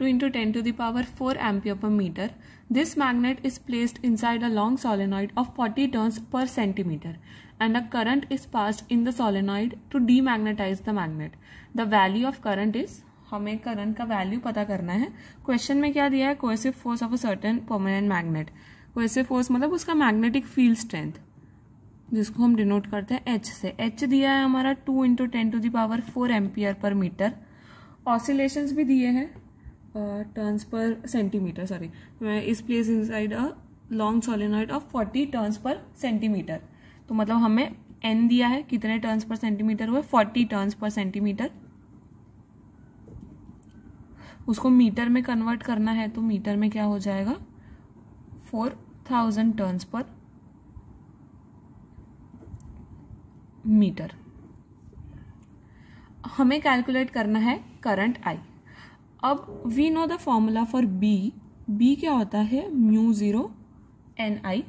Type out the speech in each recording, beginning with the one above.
2 into 10 to the power 4 ampere per meter. This magnet is placed inside a long solenoid of 40 turns per centimeter and a current is passed in the solenoid to demagnetize the magnet. The value of current is हमें current का value पता करना है question में क्या दिया है coercive force of a certain permanent magnet coercive force मतलब उसका मैग्नेटिक फील्ड स्ट्रेंथ जिसको हम डिनोट करते हैं एच से एच दिया है हमारा two into ten to the power four ampere per metre oscillations भी दिए हैं turns per centimeter sorry is placed inside a long solenoid of forty turns per centimetre तो मतलब हमें एन दिया है कितने टर्न्स पर सेंटीमीटर हुए फोर्टी टर्न्स पर सेंटीमीटर उसको मीटर में कन्वर्ट करना है तो मीटर में क्या हो जाएगा four thousand turns per metre हमें कैलकुलेट करना है करंट आई अब we know the formula for B B क्या होता है म्यू ज़ीरो एन आई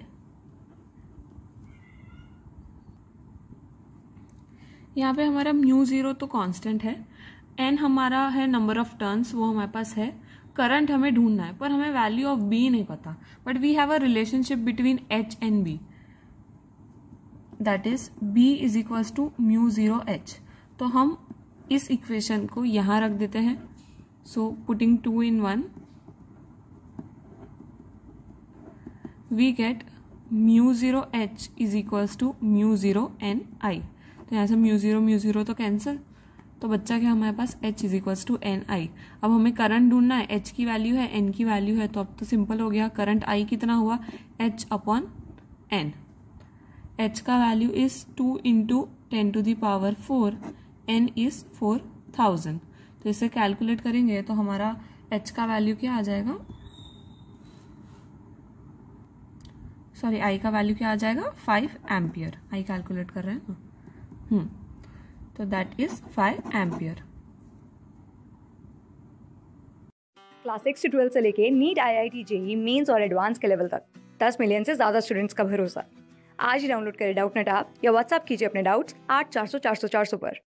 यहाँ पे हमारा म्यू ज़ीरो तो कांस्टेंट है एन हमारा है नंबर ऑफ टर्न्स वो हमारे पास है करंट हमें ढूंढना है पर हमें वैल्यू ऑफ बी नहीं पता but we have a relationship between H and B that is B is equals to mu zero H तो हम इस इक्वेशन को यहाँ रख देते हैं so putting 2 in 1 we get mu 0 h is equals to mu 0 n i तो यहाँ से म्यू ज़ीरो म्यू ज़ीरो तो कैंसिल तो बच्चा क्या हमारे पास h is equals to N I अब हमें करंट ढूंढना है h की वैल्यू है n की वैल्यू है तो अब तो सिंपल हो गया करंट i कितना हुआ h अपॉन एन एच का value is two into ten to the power four N is four thousand तो इसे कैलकुलेट करेंगे तो हमारा एच का वैल्यू क्या आ जाएगा सॉरी आई का वैल्यू क्या आ जाएगा फाइव एम्पियर आई कैलकुलेट कर रहे हैं हम्म तो that is five ampere class six to twelfth से लेके NEET I I T JEE mains और एडवांस के लेवल तक दस मिलियन से ज़्यादा स्टूडेंट्स का भरोसा आज ही डाउनलोड करें डाउट नेट आप या व्हाट्सअप कीजिए अपने डाउट्स आठ चार सौ चार सौ चार सौ पर